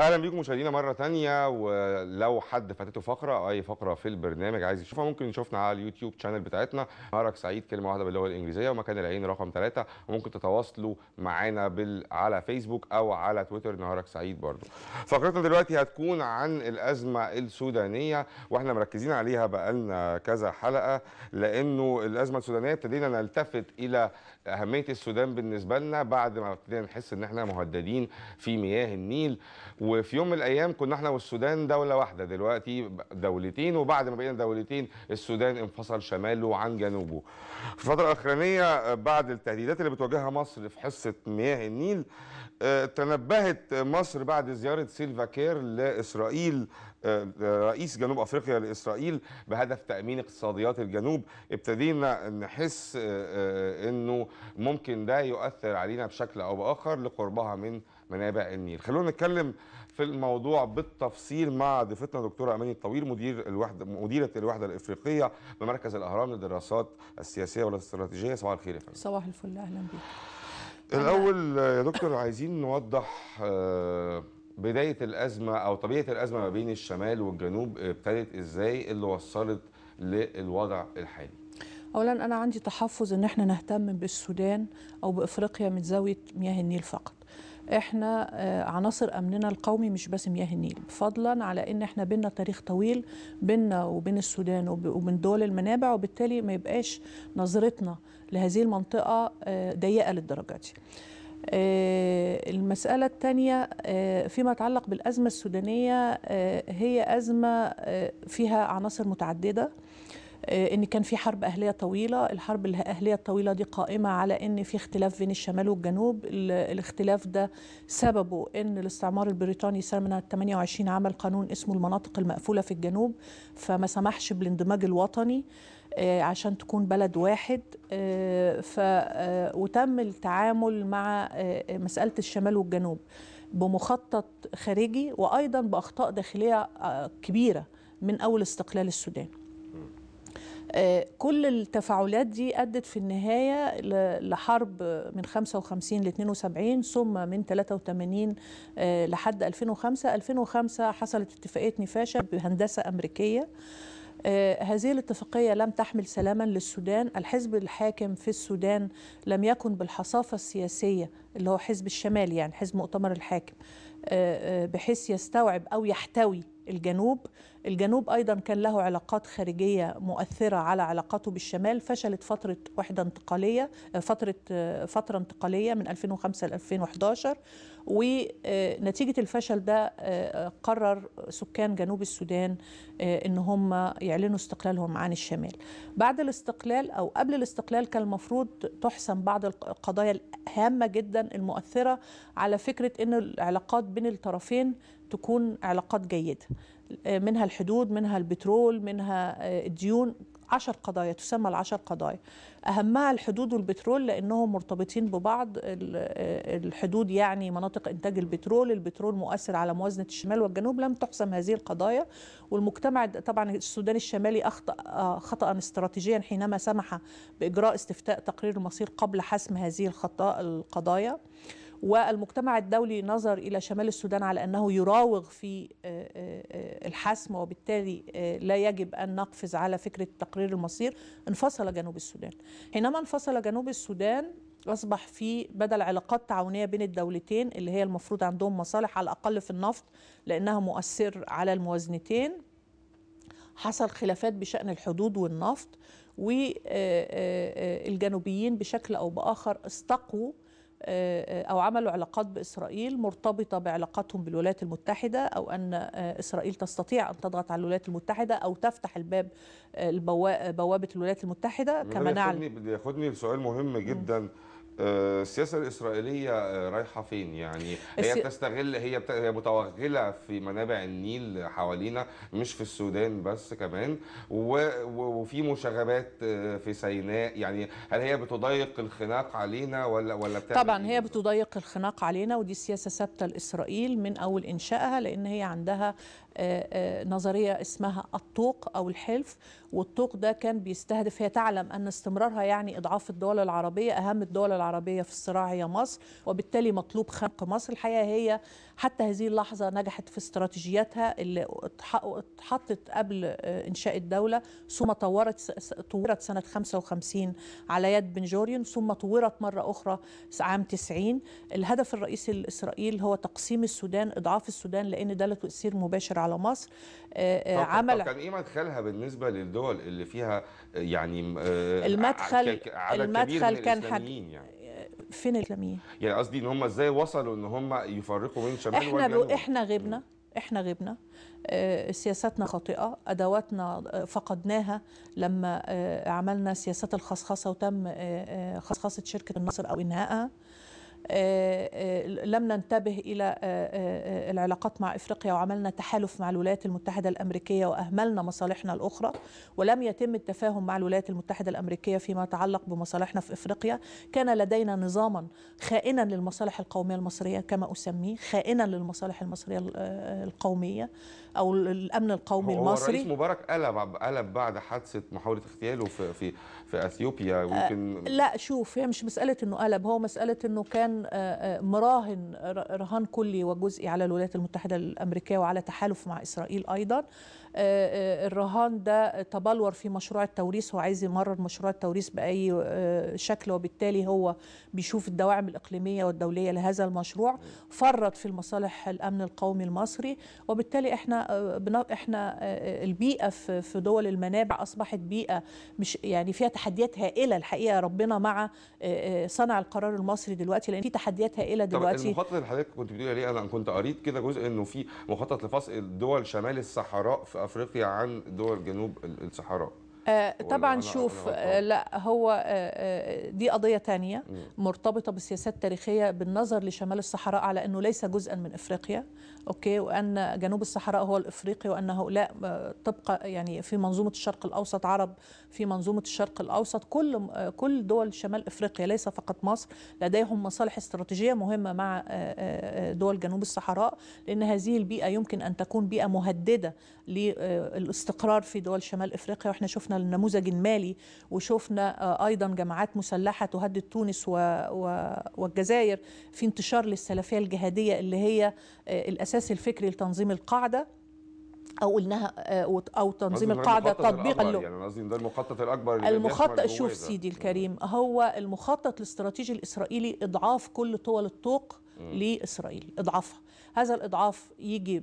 اهلا بيكم مشاهدينا مره تانية ولو حد فاتته فقره او اي فقره في البرنامج عايز يشوفها ممكن يشوفنا على اليوتيوب شانل بتاعتنا مارك سعيد كلمه واحده باللغه الانجليزيه ومكان العين رقم ثلاثة وممكن تتواصلوا معانا بال... على فيسبوك او على تويتر نهارك سعيد برضو فقرتنا دلوقتي هتكون عن الازمه السودانيه واحنا مركزين عليها بقالنا كذا حلقه لانه الازمه السودانيه ابتدينا نلتفت الى اهميه السودان بالنسبه لنا بعد ما ابتدينا نحس ان احنا مهددين في مياه النيل وفي يوم من الايام كنا احنا والسودان دوله واحده دلوقتي دولتين وبعد ما بقينا دولتين السودان انفصل شماله عن جنوبه في الفتره الاخرانيه بعد التهديدات اللي بتواجهها مصر في حصه مياه النيل آه، تنبهت مصر بعد زيارة سيلفا كير لإسرائيل آه، آه، رئيس جنوب أفريقيا لإسرائيل بهدف تأمين اقتصاديات الجنوب ابتدينا نحس أنه ممكن ده يؤثر علينا بشكل أو بآخر لقربها من منابع النيل خلونا نتكلم في الموضوع بالتفصيل مع ضيفتنا دكتورة أماني الطويل مدير الوحدة مديرة الوحدة الإفريقية بمركز الأهرام للدراسات السياسية والاستراتيجية صباح الخير يا فندم صباح الفل أهلا بك الاول يا دكتور عايزين نوضح آه، بدايه الازمه او طبيعه الازمه ما بين الشمال والجنوب ابتدت ازاي اللي وصلت للوضع الحالي اولا انا عندي تحفظ ان احنا نهتم بالسودان او بافريقيا من زاويه مياه النيل فقط احنا آه، عناصر امننا القومي مش بس مياه النيل فضلا على ان احنا بينا تاريخ طويل بينا وبين السودان وبين دول المنابع وبالتالي ما يبقاش نظرتنا لهذه المنطقه آه، ضيقه للدرجه دي آه، المسألة الثانية فيما يتعلق بالأزمة السودانية هي أزمة فيها عناصر متعددة آه، ان كان في حرب اهليه طويله الحرب الاهليه الطويله دي قائمه على ان في اختلاف بين الشمال والجنوب الاختلاف ده سببه ان الاستعمار البريطاني سنه 28 عمل قانون اسمه المناطق المقفوله في الجنوب فما سمحش بالاندماج الوطني آه، عشان تكون بلد واحد آه، ف وتم التعامل مع مساله الشمال والجنوب بمخطط خارجي وايضا باخطاء داخليه كبيره من اول استقلال السودان آه، كل التفاعلات دي أدت في النهاية لحرب من 55 ل 72 ثم من 83 آه، لحد 2005 2005 حصلت اتفاقية نفاشة بهندسة أمريكية آه، هذه الاتفاقية لم تحمل سلاما للسودان الحزب الحاكم في السودان لم يكن بالحصافة السياسية اللي هو حزب الشمال يعني حزب مؤتمر الحاكم بحيث يستوعب أو يحتوي الجنوب الجنوب أيضا كان له علاقات خارجية مؤثرة على علاقاته بالشمال فشلت فترة وحدة انتقالية فترة فترة انتقالية من 2005 ل 2011 ونتيجة الفشل ده قرر سكان جنوب السودان إن هم يعلنوا استقلالهم عن الشمال بعد الاستقلال أو قبل الاستقلال كان المفروض تحسم بعض القضايا الهامة جدا المؤثرة على فكرة إن العلاقات بين الطرفين تكون علاقات جيدة منها الحدود منها البترول منها آه، الديون عشر قضايا تسمى العشر قضايا أهمها الحدود والبترول لأنهم مرتبطين ببعض آه، الحدود يعني مناطق إنتاج البترول البترول مؤثر على موازنة الشمال والجنوب لم تحسم هذه القضايا والمجتمع طبعا السودان الشمالي أخطأ آه، خطأ استراتيجيا حينما سمح بإجراء استفتاء تقرير المصير قبل حسم هذه القضايا والمجتمع الدولي نظر إلى شمال السودان على أنه يراوغ في آه، آه، آه، الحسم وبالتالي لا يجب أن نقفز على فكرة تقرير المصير انفصل جنوب السودان حينما انفصل جنوب السودان أصبح في بدل علاقات تعاونية بين الدولتين اللي هي المفروض عندهم مصالح على الأقل في النفط لأنها مؤثر على الموازنتين حصل خلافات بشأن الحدود والنفط والجنوبيين بشكل أو بآخر استقوا آه، آه، أو عملوا علاقات بإسرائيل مرتبطة بعلاقاتهم بالولايات المتحدة أو أن آه، إسرائيل تستطيع أن تضغط على الولايات المتحدة أو تفتح الباب البوابة الولايات المتحدة كما نعلم بياخدني لسؤال مهم جدا م. آه، السياسه الاسرائيليه آه، رايحه فين يعني هي بتستغل هي هي متوغله في منابع النيل حوالينا مش في السودان بس كمان و... وفي مشاغبات آه، في سيناء يعني هل هي بتضيق الخناق علينا ولا ولا طبعا إيه هي بتضيق الخناق علينا ودي سياسه ثابته لاسرائيل من اول انشائها لان هي عندها آه، آه، نظريه اسمها الطوق او الحلف والطوق ده كان بيستهدف هي تعلم ان استمرارها يعني اضعاف الدول العربيه اهم الدول العربيه في الصراع هي مصر وبالتالي مطلوب خنق مصر الحقيقه هي حتى هذه اللحظه نجحت في استراتيجياتها اللي اتحطت قبل آه، انشاء الدوله ثم طورت طورت سنه 55 على يد بن جوريون ثم طورت مره اخرى عام 90 الهدف الرئيسي لاسرائيل هو تقسيم السودان اضعاف السودان لان ده له تاثير مباشر على مصر آه، آه، عمل كان ايه مدخلها بالنسبه للدول اللي فيها آه، يعني المدخل عدد المدخل كبير من كان يعني. فين الاسلاميين؟ يعني قصدي ان هم ازاي وصلوا ان هم يفرقوا بين شمال احنا وجنوب احنا غبنا احنا غبنا سياساتنا خاطئه ادواتنا فقدناها لما عملنا سياسات الخصخصه وتم خصخصه شركه النصر او انهائها آه، آه، لم ننتبه إلى آه، العلاقات مع إفريقيا وعملنا تحالف مع الولايات المتحدة الأمريكية وأهملنا مصالحنا الأخرى ولم يتم التفاهم مع الولايات المتحدة الأمريكية فيما يتعلق بمصالحنا في إفريقيا كان لدينا نظاما خائنا للمصالح القومية المصرية كما أسميه خائنا للمصالح المصرية القومية أو الأمن القومي هو المصري الرئيس مبارك قلب قلب بعد حادثة محاولة اغتياله في في في أثيوبيا ويمكن لا شوف هي مش مسألة إنه قلب هو مسألة إنه كان كان آه، آه، مراهن رهان كلي وجزئي على الولايات المتحدة الأمريكية وعلى تحالف مع إسرائيل أيضا آه، آه، الرهان ده تبلور في مشروع التوريث هو عايز يمرر مشروع التوريث باي آه، شكل وبالتالي هو بيشوف الدواعم الاقليميه والدوليه لهذا المشروع فرط في المصالح الامن القومي المصري وبالتالي احنا احنا البيئه في دول المنابع اصبحت بيئه مش يعني فيها تحديات هائله الحقيقه ربنا مع صنع القرار المصري دلوقتي لان في تحديات هائله دلوقتي المخطط اللي حضرتك كنت بتقولي عليه انا كنت قريت كده جزء انه في مخطط لفصل دول شمال الصحراء في افريقيا عن دول جنوب الصحراء آه، طبعا شوف آه، لا هو آه، دي قضيه تانية مرتبطه بسياسات تاريخيه بالنظر لشمال الصحراء على انه ليس جزءا من افريقيا اوكي وان جنوب الصحراء هو الافريقي وان هؤلاء طبق يعني في منظومه الشرق الاوسط عرب في منظومه الشرق الاوسط كل كل دول شمال افريقيا ليس فقط مصر لديهم مصالح استراتيجيه مهمه مع دول جنوب الصحراء لان هذه البيئه يمكن ان تكون بيئه مهدده للاستقرار في دول شمال افريقيا واحنا شفنا النموذج المالي وشفنا آه، ايضا جماعات مسلحه تهدد تونس والجزائر في انتشار للسلفيه الجهاديه اللي هي آه، الاساس الفكري لتنظيم القاعده او انها آه، او تنظيم القاعده تطبيقا له يعني قصدي ده المخطط الاكبر المخطط شوف سيدي الكريم هو المخطط الاستراتيجي الاسرائيلي اضعاف كل طول الطوق لإسرائيل إضعافها هذا الإضعاف يجي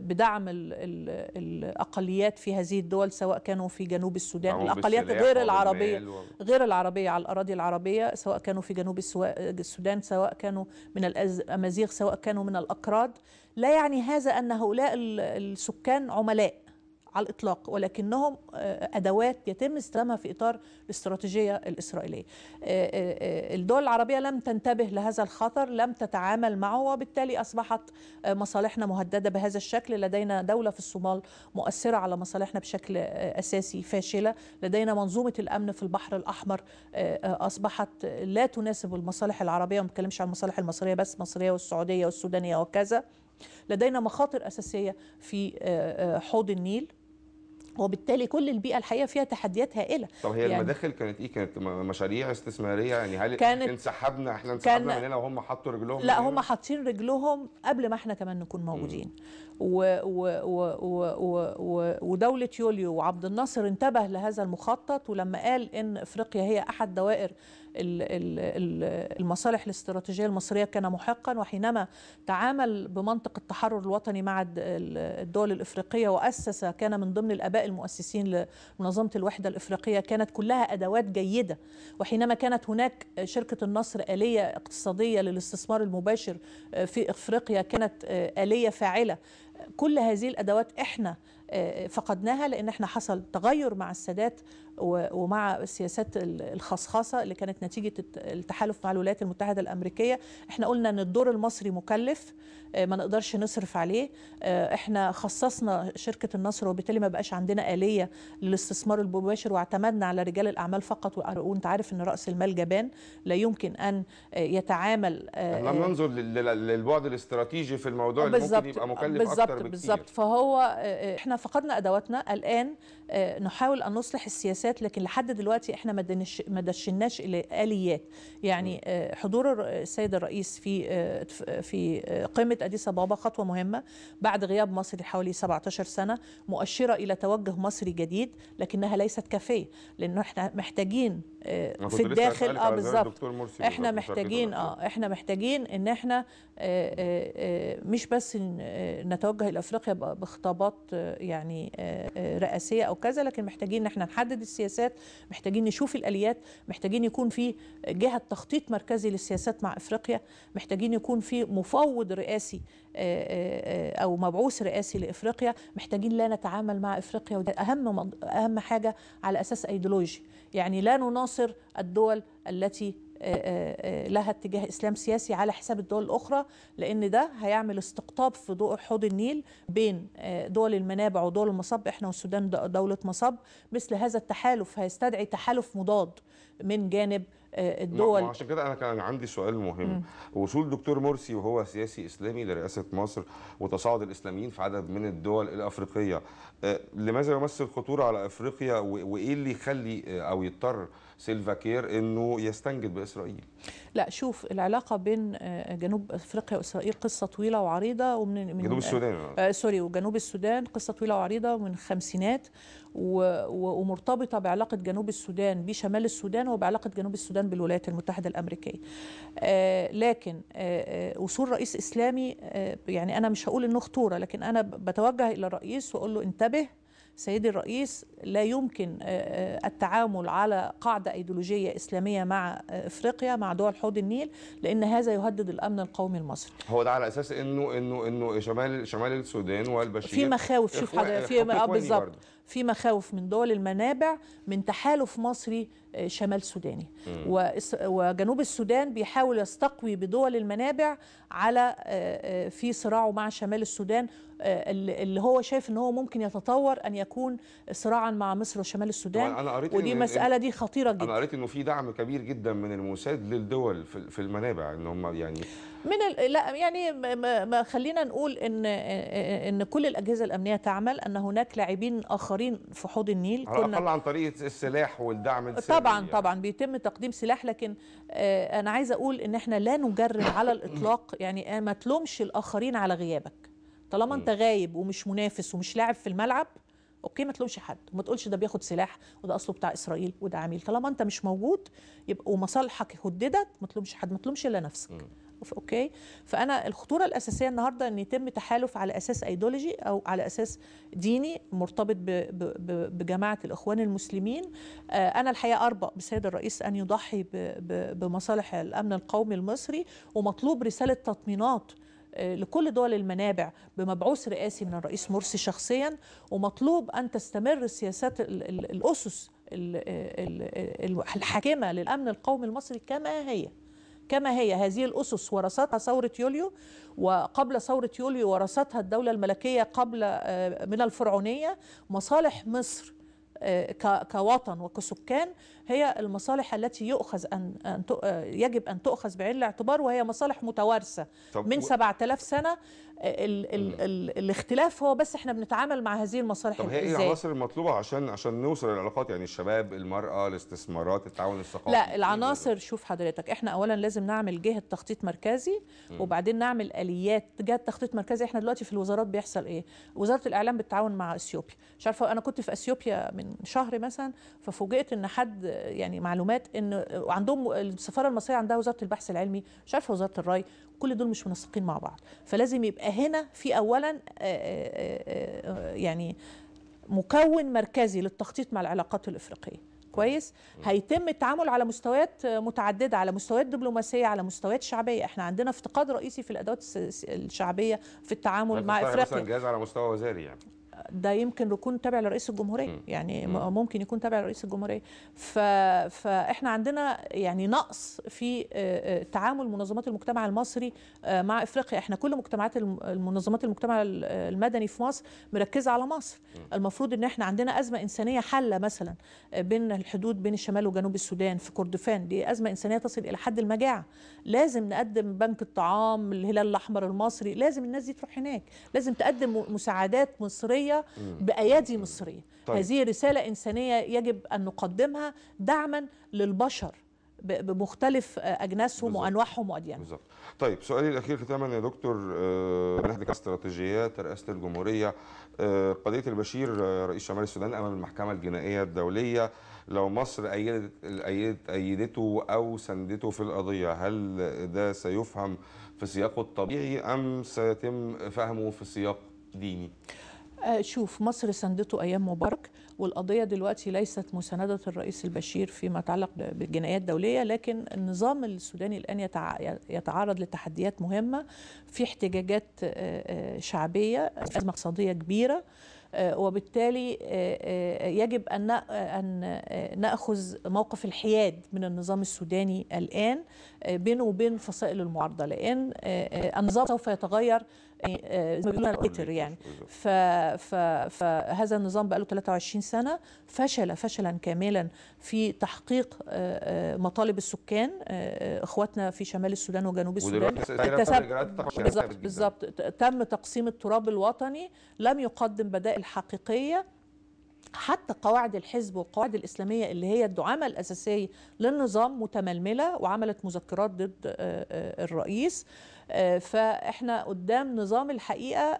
بدعم الأقليات في هذه الدول سواء كانوا في جنوب السودان نعم، الأقليات غير العربية غير العربية على الأراضي العربية سواء كانوا في جنوب السودان سواء كانوا من الأمازيغ سواء كانوا من الأكراد لا يعني هذا أن هؤلاء السكان عملاء على الإطلاق ولكنهم آه، أدوات يتم استخدامها في إطار الاستراتيجية الإسرائيلية آه، آه، الدول العربية لم تنتبه لهذا الخطر لم تتعامل معه وبالتالي أصبحت مصالحنا مهددة بهذا الشكل لدينا دولة في الصومال مؤثرة على مصالحنا بشكل أساسي فاشلة لدينا منظومة الأمن في البحر الأحمر أصبحت لا تناسب المصالح العربية ما بتكلمش عن المصالح المصرية بس المصرية والسعودية والسودانية وكذا لدينا مخاطر أساسية في حوض النيل وبالتالي كل البيئه الحقيقة فيها تحديات هائله طب هي يعني المداخل كانت ايه كانت مشاريع استثماريه يعني هل كانت انسحبنا احنا انسحبنا كان... مننا وهم حطوا رجلهم لا هم حاطين رجلهم قبل ما احنا كمان نكون موجودين و... و... و... و... و... ودوله يوليو وعبد الناصر انتبه لهذا المخطط ولما قال ان افريقيا هي احد دوائر المصالح الاستراتيجية المصرية كان محقا وحينما تعامل بمنطق التحرر الوطني مع الدول الإفريقية وأسس كان من ضمن الآباء المؤسسين لمنظمة الوحدة الإفريقية كانت كلها أدوات جيدة وحينما كانت هناك شركة النصر آلية اقتصادية للاستثمار المباشر آه، في إفريقيا كانت آه، آلية فاعلة كل هذه الادوات احنا آه، فقدناها لان احنا حصل تغير مع السادات ومع سياسات الخصخصه اللي كانت نتيجه التحالف مع الولايات المتحده الامريكيه احنا قلنا ان الدور المصري مكلف آه، ما نقدرش نصرف عليه آه، احنا خصصنا شركه النصر وبالتالي ما بقاش عندنا اليه للاستثمار المباشر واعتمدنا على رجال الاعمال فقط وانت عارف ان راس المال جبان لا يمكن ان آه، يتعامل لما ننظر للبعد الاستراتيجي في الموضوع اللي ممكن يبقى مكلف بالزبط اكتر بكتير بالظبط فهو احنا فقدنا ادواتنا الان نحاول ان نصلح السياسه مقاسات لكن لحد دلوقتي احنا ما دشناش الى اليات يعني آه، حضور السيد الرئيس في آه، في آه، قمه اديس ابابا خطوه مهمه بعد غياب مصر لحوالي 17 سنه مؤشره الى توجه مصري جديد لكنها ليست كافيه لانه احنا محتاجين في الداخل اه بالظبط احنا محتاجين اه احنا محتاجين ان احنا آه، آه، آه، مش بس نتوجه لافريقيا بخطابات يعني رئاسيه او كذا لكن محتاجين ان احنا نحدد السياسات محتاجين نشوف الاليات محتاجين يكون في جهه تخطيط مركزي للسياسات مع افريقيا محتاجين يكون في مفوض رئاسي آه، آه، آه، او مبعوث رئاسي لافريقيا محتاجين لا نتعامل مع افريقيا وده اهم اهم حاجه على اساس ايديولوجي يعني لا نناصر الدول التي آه، آه، آه، لها اتجاه اسلام سياسي على حساب الدول الاخرى لان ده هيعمل استقطاب في ضوء حوض النيل بين دول المنابع ودول المصب احنا والسودان دوله مصب مثل هذا التحالف هيستدعي تحالف مضاد من جانب الدول عشان كده انا كان عندي سؤال مهم وصول دكتور مرسي وهو سياسي اسلامي لرئاسه مصر وتصاعد الاسلاميين في عدد من الدول الافريقيه لماذا يمثل خطوره على افريقيا وايه اللي يخلي او يضطر سيلفا كير انه يستنجد باسرائيل لا شوف العلاقه بين آه، جنوب افريقيا واسرائيل قصه طويله وعريضه ومن من جنوب السودان آه, آه، سوري وجنوب السودان قصه طويله وعريضه من الخمسينات ومرتبطه بعلاقه جنوب السودان بشمال السودان وبعلاقه جنوب السودان بالولايات المتحده الامريكيه آه لكن آه وصول آه، رئيس اسلامي آه يعني انا مش هقول انه خطوره لكن انا بتوجه الى الرئيس واقول له انتبه سيدي الرئيس لا يمكن آه، آه، التعامل على قاعدة أيديولوجية إسلامية مع آه، إفريقيا مع دول حوض النيل لأن هذا يهدد الأمن القومي المصري هو ده على أساس إنه إنه إنه شمال شمال السودان والبشير في مخاوف شوف حضرتك في بالظبط في مخاوف من دول المنابع من تحالف مصري شمال سوداني وجنوب السودان بيحاول يستقوي بدول المنابع على في صراعه مع شمال السودان آه، اللي هو شايف ان هو ممكن يتطور ان يكون صراعا مع مصر وشمال السودان أنا قريت ودي مساله دي خطيره جدا انا قريت انه في دعم كبير جدا من الموساد للدول في المنابع ان هم يعني من لا يعني ما خلينا نقول ان ان كل الاجهزه الامنيه تعمل ان هناك لاعبين اخرين في حوض النيل على كنا عن طريق السلاح والدعم السلاح يعني. طبعا يعني. طبعا بيتم تقديم سلاح لكن آه، انا عايزه اقول ان احنا لا نجرم على الاطلاق يعني آه، ما تلومش الاخرين على غيابك طالما انت غايب ومش منافس ومش لاعب في الملعب اوكي ما تلومش حد وما تقولش ده بياخد سلاح وده اصله بتاع اسرائيل وده عميل طالما انت مش موجود يبقى ومصالحك هددت ما تلومش حد ما تلومش الا نفسك م. اوكي فانا الخطوره الاساسيه النهارده ان يتم تحالف على اساس ايديولوجي او على اساس ديني مرتبط بجماعه الاخوان المسلمين آه، انا الحقيقه اربى بسيد الرئيس ان يضحي بمصالح الامن القومي المصري ومطلوب رساله تطمينات لكل دول المنابع بمبعوث رئاسي من الرئيس مرسي شخصيا ومطلوب أن تستمر السياسات الأسس الحاكمة للأمن القومي المصري كما هي كما هي هذه الأسس ورثتها ثورة يوليو وقبل ثورة يوليو ورثتها الدولة الملكية قبل آه، من الفرعونية مصالح مصر كوطن وكسكان هي المصالح التي يؤخذ أن, أن يجب أن تؤخذ بعين الاعتبار وهي مصالح متوارثة من 7000 سنة الـ الـ الـ الاختلاف هو بس احنا بنتعامل مع هذه المصالح طب هي ايه العناصر المطلوبه عشان عشان نوصل للعلاقات يعني الشباب المراه الاستثمارات التعاون الثقافي لا العناصر شوف حضرتك احنا اولا لازم نعمل جهه تخطيط مركزي وبعدين نعمل اليات جهه تخطيط مركزي احنا دلوقتي في الوزارات بيحصل ايه وزاره الاعلام بالتعاون مع اثيوبيا مش عارفه انا كنت في اثيوبيا من شهر مثلا ففوجئت ان حد يعني معلومات ان عندهم السفاره المصريه عندها وزاره البحث العلمي مش عارفه وزاره الري كل دول مش منسقين مع بعض فلازم يبقى هنا في اولا آه، آه، آه، يعني مكون مركزي للتخطيط مع العلاقات الافريقيه كويس هيتم التعامل على مستويات متعدده على مستويات دبلوماسيه على مستويات شعبيه احنا عندنا افتقاد رئيسي في الادوات الشعبيه في التعامل مع افريقيا مثلا جهاز على مستوى وزاري يعني ده يمكن يكون تابع لرئيس الجمهوريه يعني ممكن يكون تابع لرئيس الجمهوريه فاحنا عندنا يعني نقص في تعامل منظمات المجتمع المصري مع افريقيا احنا كل مجتمعات المنظمات المجتمع المدني في مصر مركزه على مصر المفروض ان احنا عندنا ازمه انسانيه حاله مثلا بين الحدود بين الشمال وجنوب السودان في كردفان دي ازمه انسانيه تصل الى حد المجاعه لازم نقدم بنك الطعام الهلال الاحمر المصري لازم الناس دي تروح هناك لازم تقدم مساعدات مصريه مصرية بأيادي مصرية طيب. هذه رسالة إنسانية يجب أن نقدمها دعما للبشر بمختلف اجناسهم بالزبط. وانواعهم واديانهم. بالظبط. طيب سؤالي الاخير ختاما يا دكتور آه، نحن استراتيجيات رئاسه الجمهوريه آه، قضيه البشير آه، رئيس شمال السودان امام المحكمه الجنائيه الدوليه لو مصر ايدت ايدت ايدته او سندته في القضيه هل ده سيفهم في سياقه الطبيعي ام سيتم فهمه في سياق ديني؟ آه، شوف مصر ساندته ايام مبارك والقضيه دلوقتي ليست مسانده الرئيس البشير فيما يتعلق بالجنايات الدوليه لكن النظام السوداني الان يتعرض لتحديات مهمه في احتجاجات آه، آه، شعبيه ازمه اقتصاديه كبيره وبالتالي يجب ان ناخذ موقف الحياد من النظام السوداني الان بينه وبين فصائل المعارضه لان النظام سوف يتغير إيه، إيه، القطر يعني ف ف فهذا النظام بقى له 23 سنه فشل فشلا كاملا في تحقيق آه، آه، مطالب السكان آه، اخواتنا في شمال السودان وجنوب السودان بالضبط بالظبط تم تقسيم التراب الوطني لم يقدم بدائل حقيقيه حتى قواعد الحزب والقواعد الإسلامية اللي هي الدعامة الأساسية للنظام متململة وعملت مذكرات ضد آه، آه، الرئيس آه، فإحنا قدام نظام الحقيقة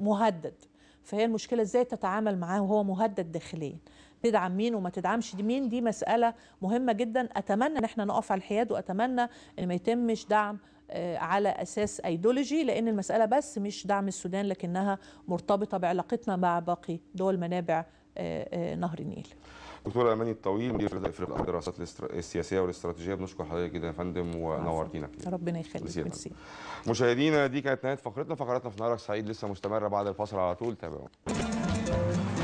مهدد فهي المشكلة إزاي تتعامل معاه وهو مهدد داخليا تدعم مين وما تدعمش دي مين دي مسألة مهمة جدا أتمنى إن إحنا نقف على الحياد وأتمنى إن ما يتمش دعم على اساس ايديولوجي لان المساله بس مش دعم السودان لكنها مرتبطه بعلاقتنا مع باقي دول منابع نهر النيل دكتور اماني الطويل مدير فريق افريقيا الدراسات السياسيه والاستراتيجيه بنشكر حضرتك جدا يا فندم ونورتينا ربنا يخليك ميرسي مشاهدينا دي كانت نهايه فقرتنا فقراتنا في نهارك سعيد لسه مستمره بعد الفاصل على طول تابعونا